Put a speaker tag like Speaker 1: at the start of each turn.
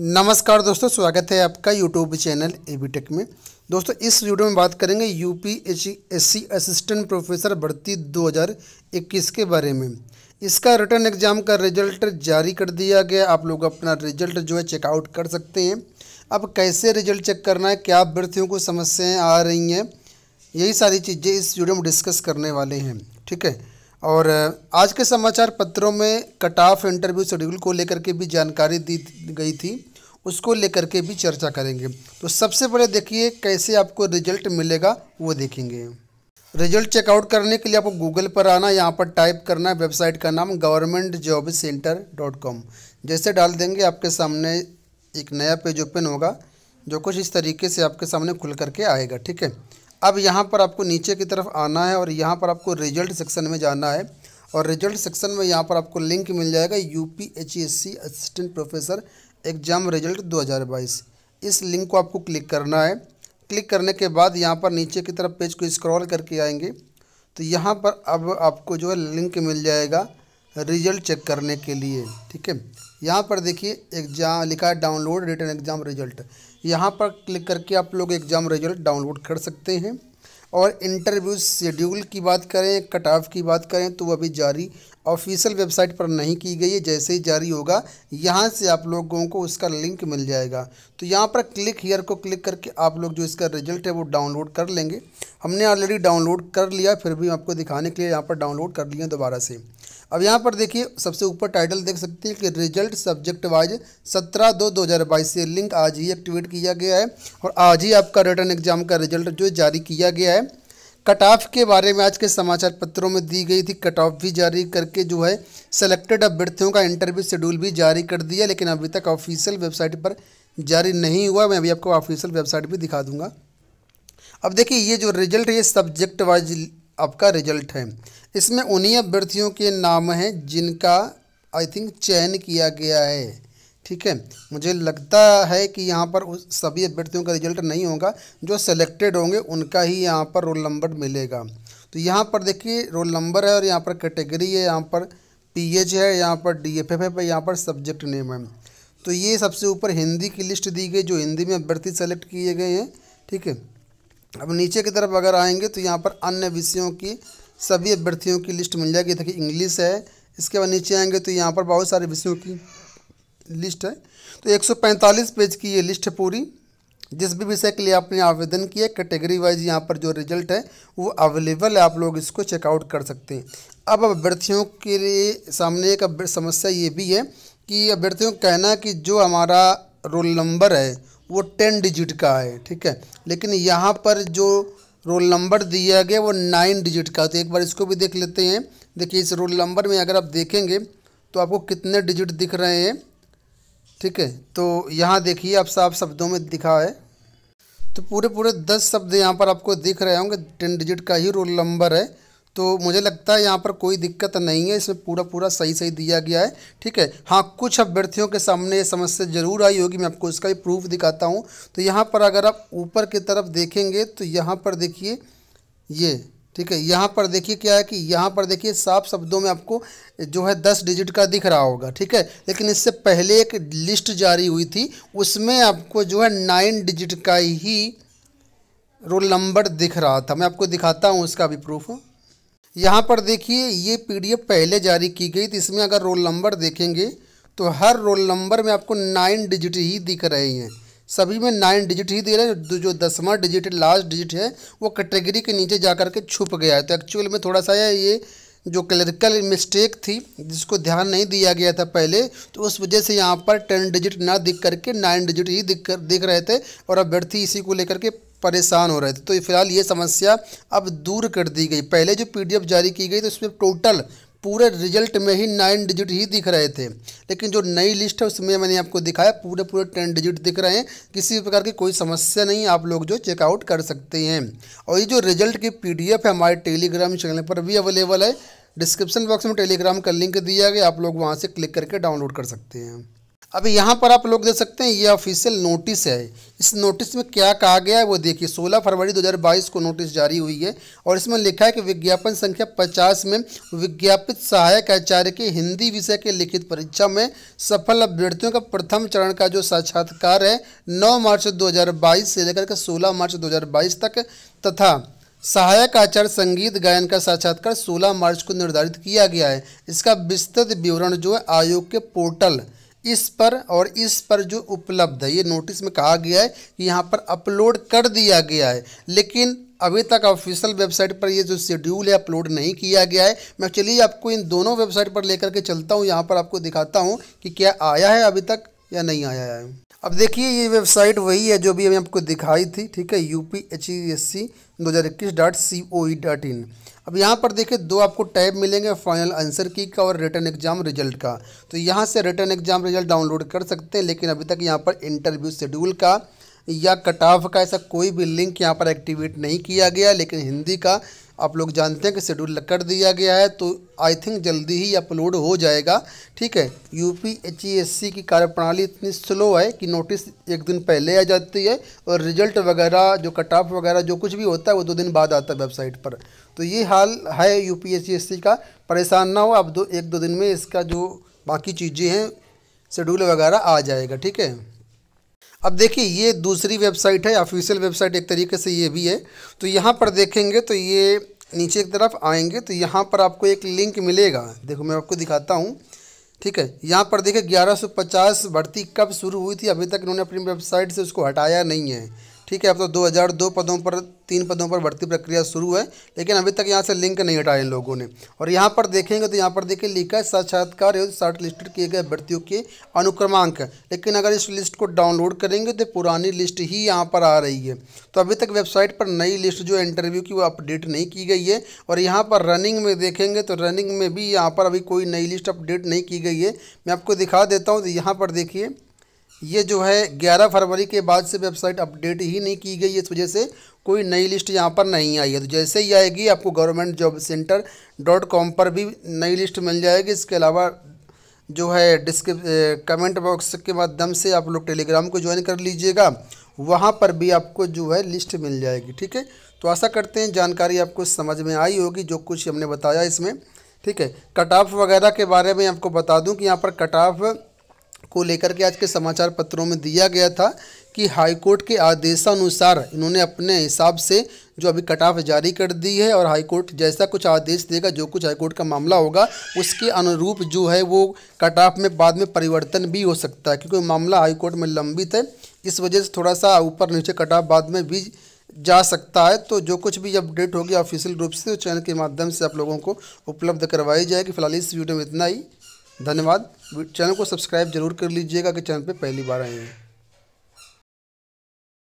Speaker 1: नमस्कार दोस्तों स्वागत है आपका यूट्यूब चैनल टेक में दोस्तों इस वीडियो में बात करेंगे एस सी असिस्टेंट प्रोफेसर भर्ती 2021 के बारे में इसका रिटर्न एग्ज़ाम का रिजल्ट जारी कर दिया गया आप लोग अपना रिजल्ट जो है चेकआउट कर सकते हैं अब कैसे रिजल्ट चेक करना है क्या अभ्यर्थियों को समस्याएँ आ रही हैं यही सारी चीज़ें इस वीडियो में डिस्कस करने वाले हैं ठीक है और आज के समाचार पत्रों में कट ऑफ इंटरव्यू शेड्यूल को लेकर के भी जानकारी दी गई थी उसको लेकर के भी चर्चा करेंगे तो सबसे पहले देखिए कैसे आपको रिजल्ट मिलेगा वो देखेंगे रिजल्ट चेकआउट करने के लिए आपको गूगल पर आना यहाँ पर टाइप करना है वेबसाइट का नाम government job centre dot com जैसे डाल देंगे आपके सामने एक नया पेज ओपन होगा जो कुछ इस तरीके से आपके सामने खुल करके आएगा ठीक है अब यहाँ पर आपको नीचे की तरफ आना है और यहाँ पर आपको रिजल्ट सेक्शन में जाना है और रिजल्ट सेक्शन में यहाँ पर आपको लिंक मिल जाएगा U P H S C assistant professor exam result 2022 इस लिंक को आपको क्लिक करना है क्लिक करने के बाद यहाँ पर नीचे की तरफ पेज को स्क्रॉल करके आएंगे तो यहाँ पर अब आपको जो है लिंक मिल जाएगा रिजल्ट चेक करने के लिए ठीक है यहाँ पर देखिए एग्जाम लिखा है डाउनलोड रिटर्न एग्ज़ाम रिजल्ट यहाँ पर क्लिक करके आप लोग एग्ज़ाम रिजल्ट डाउनलोड कर सकते हैं और इंटरव्यू शेड्यूल की बात करें कट ऑफ की बात करें तो वह अभी जारी ऑफिशियल वेबसाइट पर नहीं की गई है जैसे ही जारी होगा यहाँ से आप लोगों को उसका लिंक मिल जाएगा तो यहाँ पर क्लिक हीयर को क्लिक करके आप लोग जो इसका रिजल्ट है वो डाउनलोड कर लेंगे हमने ऑलरेडी डाउनलोड कर लिया फिर भी आपको दिखाने के लिए यहाँ पर डाउनलोड कर लिए दोबारा से अब यहाँ पर देखिए सबसे ऊपर टाइटल देख सकते हैं कि रिजल्ट सब्जेक्ट वाइज सत्रह दो दो हज़ार बाईस से लिंक आज ही एक्टिवेट किया गया है और आज ही आपका रिटर्न एग्जाम का रिजल्ट जो जारी किया गया है कट ऑफ के बारे में आज के समाचार पत्रों में दी गई थी कट ऑफ भी जारी करके जो है सेलेक्टेड अभ्यर्थियों का इंटरव्यू शेड्यूल भी जारी कर दिया लेकिन अभी तक ऑफिशियल वेबसाइट पर जारी नहीं हुआ मैं अभी आपको ऑफिशियल वेबसाइट भी दिखा दूंगा अब देखिए ये जो रिजल्ट है ये सब्जेक्ट वाइज आपका रिजल्ट है इसमें उन्हीं अभ्यर्थियों के नाम हैं जिनका आई थिंक चयन किया गया है ठीक है मुझे लगता है कि यहाँ पर उस सभी अभ्यर्थियों का रिजल्ट नहीं होगा जो सेलेक्टेड होंगे उनका ही यहाँ पर रोल नंबर मिलेगा तो यहाँ पर देखिए रोल नंबर है और यहाँ पर कैटेगरी है यहाँ पर पीएच है यहाँ पर डीएफएफ है यहाँ पर सब्जेक्ट नेम है तो ये सबसे ऊपर हिंदी की लिस्ट दी गई जो हिंदी में अभ्यर्थी सेलेक्ट किए गए हैं ठीक है अब नीचे की तरफ अगर आएंगे तो यहाँ पर अन्य विषयों की सभी अभ्यर्थियों की लिस्ट मिल जाएगी देखिए इंग्लिश है इसके बाद नीचे आएंगे तो यहाँ पर बहुत सारे विषयों की लिस्ट है तो 145 पेज की ये लिस्ट है पूरी जिस भी विषय के लिए आपने आवेदन किया कैटेगरी वाइज यहाँ पर जो रिजल्ट है वो अवेलेबल है आप लोग इसको चेकआउट कर सकते हैं अब अभ्यर्थियों के लिए सामने एक समस्या ये भी है कि अभ्यर्थियों का कहना है कि जो हमारा रोल नंबर है वो टेन डिजिट का है ठीक है लेकिन यहाँ पर जो रोल नंबर दिया गया वो नाइन डिजिट का तो एक बार इसको भी देख लेते हैं देखिए इस रोल नंबर में अगर आप देखेंगे तो आपको कितने डिजिट दिख रहे हैं ठीक है तो यहाँ देखिए आप साफ शब्दों में दिखा है तो पूरे पूरे दस शब्द यहाँ पर आपको दिख रहे होंगे टेन डिजिट का ही रोल नंबर है तो मुझे लगता है यहाँ पर कोई दिक्कत नहीं है इसमें पूरा पूरा सही सही दिया गया है ठीक है हाँ कुछ अभ्यर्थियों के सामने ये समस्या ज़रूर आई होगी मैं आपको इसका भी प्रूफ दिखाता हूँ तो यहाँ पर अगर आप ऊपर की तरफ देखेंगे तो यहाँ पर देखिए ये ठीक है यहाँ पर देखिए क्या है कि यहाँ पर देखिए साफ शब्दों में आपको जो है दस डिजिट का दिख रहा होगा ठीक है लेकिन इससे पहले एक लिस्ट जारी हुई थी उसमें आपको जो है नाइन डिजिट का ही रोल नंबर दिख रहा था मैं आपको दिखाता हूँ उसका भी प्रूफ यहाँ पर देखिए ये पीडीएफ पहले जारी की गई थी इसमें अगर रोल नंबर देखेंगे तो हर रोल नंबर में आपको नाइन डिजिट ही दिख रहे हैं सभी में नाइन डिजिट ही दे रहे हैं जो दसवा डिजिट लास्ट डिजिट है वो कैटेगरी के नीचे जा कर के छुप गया है तो एक्चुअल में थोड़ा सा ये जो क्लरिकल मिस्टेक थी जिसको ध्यान नहीं दिया गया था पहले तो उस वजह से यहाँ पर टेन डिजिट ना दिख करके नाइन डिजिट ही दिख कर दिख रहे थे और अभ्यर्थी इसी को लेकर के परेशान हो रहे थे तो फिलहाल ये समस्या अब दूर कर दी गई पहले जो पीडीएफ जारी की गई तो उसमें टोटल पूरे रिजल्ट में ही नाइन डिजिट ही दिख रहे थे लेकिन जो नई लिस्ट है उसमें मैंने आपको दिखाया पूरे पूरे टेन डिजिट दिख रहे हैं किसी प्रकार की कोई समस्या नहीं आप लोग जो चेकआउट कर सकते हैं और ये जो रिजल्ट की पीडीएफ है हमारे टेलीग्राम चैनल पर भी अवेलेबल है डिस्क्रिप्शन बॉक्स में टेलीग्राम का लिंक दिया गया आप लोग वहाँ से क्लिक करके डाउनलोड कर सकते हैं अब यहाँ पर आप लोग देख सकते हैं ये ऑफिशियल नोटिस है इस नोटिस में क्या कहा गया है वो देखिए 16 फरवरी 2022 को नोटिस जारी हुई है और इसमें लिखा है कि विज्ञापन संख्या 50 में विज्ञापित सहायक आचार्य के हिंदी विषय के लिखित परीक्षा में सफल अभ्यर्थियों का प्रथम चरण का जो साक्षात्कार है 9 मार्च 2022 से लेकर के 16 मार्च 2022 तक तथा सहायक आचार्य संगीत गायन का साक्षात्कार सोलह मार्च को निर्धारित किया गया है इसका विस्तृत विवरण जो है आयोग के पोर्टल इस पर और इस पर जो उपलब्ध है ये नोटिस में कहा गया है कि यहाँ पर अपलोड कर दिया गया है लेकिन अभी तक ऑफिशियल वेबसाइट पर ये जो शेड्यूल है अपलोड नहीं किया गया है मैं चलिए आपको इन दोनों वेबसाइट पर लेकर के चलता हूँ यहाँ पर आपको दिखाता हूँ कि क्या आया है अभी तक या नहीं आया है अब देखिए ये वेबसाइट वही है जो भी हमें आपको दिखाई थी ठीक है U P H E S C दो हज़ार इक्कीस dot C O E dot in अब यहाँ पर देखिए दो आपको टैब मिलेंगे फाइनल आंसर की का और रिटर्न एग्जाम रिजल्ट का तो यहाँ से रिटर्न एग्जाम रिजल्ट डाउनलोड कर सकते हैं लेकिन अभी तक यहाँ पर इंटरव्यू शेड्यूल का या कट ऑफ का ऐसा कोई भी लिंक यहाँ पर एक्टिवेट नहीं किया गया लेकिन हिंदी का आप लोग जानते हैं कि शेड्यूल कर दिया गया है तो आई थिंक जल्दी ही अपलोड हो जाएगा ठीक है U P H E S C की कार्यप्रणाली इतनी स्लो है कि नोटिस एक दिन पहले आ जाती है और रिजल्ट वगैरह जो कट ऑफ वगैरह जो कुछ भी होता है वो दो दिन बाद आता है वेबसाइट पर तो ये हाल है U P H E S C का परेशान ना हो आप दो एक दो दिन में इसका जो बाकी चीज़ें हैं शेड्यूल वगैरह आ जाएगा ठीक है अब देखिए ये दूसरी वेबसाइट है ऑफिशियल वेबसाइट एक तरीके से ये भी है तो यहाँ पर देखेंगे तो ये नीचे की तरफ आएंगे तो यहाँ पर आपको एक लिंक मिलेगा देखो मैं आपको दिखाता हूँ ठीक है यहाँ पर देखिए 1150 भर्ती कब शुरू हुई थी अभी तक इन्होंने अपनी वेबसाइट से उसको हटाया नहीं है ठीक है अब तो 2002 पदों पर तीन पदों पर भर्ती प्रक्रिया शुरू है लेकिन अभी तक यहाँ से लिंक नहीं हटाए इन लोगों ने और यहाँ पर देखेंगे तो यहाँ पर देखिए लिखा है साक्षात्कार एवं शॉर्ट लिस्ट किए गए भर्तियों के अनुक्रमांक लेकिन अगर इस लिस्ट को डाउनलोड करेंगे तो पुरानी लिस्ट ही यहाँ पर आ रही है तो अभी तक वेबसाइट पर नई लिस्ट जो इंटरव्यू की वो अपडेट नहीं की गई है और यहाँ पर रनिंग में देखेंगे तो रनिंग में भी यहाँ पर अभी कोई नई लिस्ट अपडेट नहीं की गई है मैं आपको दिखा देता हूँ तो यहाँ पर देखिए ये जो है 11 फरवरी के बाद से वेबसाइट अपडेट ही नहीं की गई इस वजह से कोई नई लिस्ट यहाँ पर नहीं आई है तो जैसे ही आएगी आपको government job centre dot com पर भी नई लिस्ट मिल जाएगी इसके अलावा जो है डिस्क्रिप कमेंट बॉक्स के माध्यम से आप लोग टेलीग्राम को ज्वाइन कर लीजिएगा वहाँ पर भी आपको जो है लिस्ट मिल जाएगी ठीक है तो आशा करते हैं जानकारी आपको समझ में आई होगी जो कुछ हमने बताया इसमें ठीक है कट ऑफ वगैरह के बारे में आपको बता दूँ कि यहाँ पर कट ऑफ को लेकर के आज के समाचार पत्रों में दिया गया था कि हाईकोर्ट के आदेशानुसार इन्होंने अपने हिसाब से जो अभी कट ऑफ जारी कर दी है और हाईकोर्ट जैसा कुछ आदेश देगा जो कुछ हाईकोर्ट का मामला होगा उसके अनुरूप जो है वो कट ऑफ में बाद में परिवर्तन भी हो सकता है क्योंकि मामला हाईकोर्ट में लंबित है इस वजह से थोड़ा सा ऊपर नीचे कट ऑफ बाद में भी जा सकता है तो जो कुछ भी अपडेट होगी ऑफिशियल रूप से चैनल के माध्यम से आप लोगों को उपलब्ध करवाई जाएगी फिलहाल इस वीडियो में इतना ही धन्यवाद चैनल को सब्सक्राइब जरूर कर लीजिएगा कि चैनल पर पहली बार आए हैं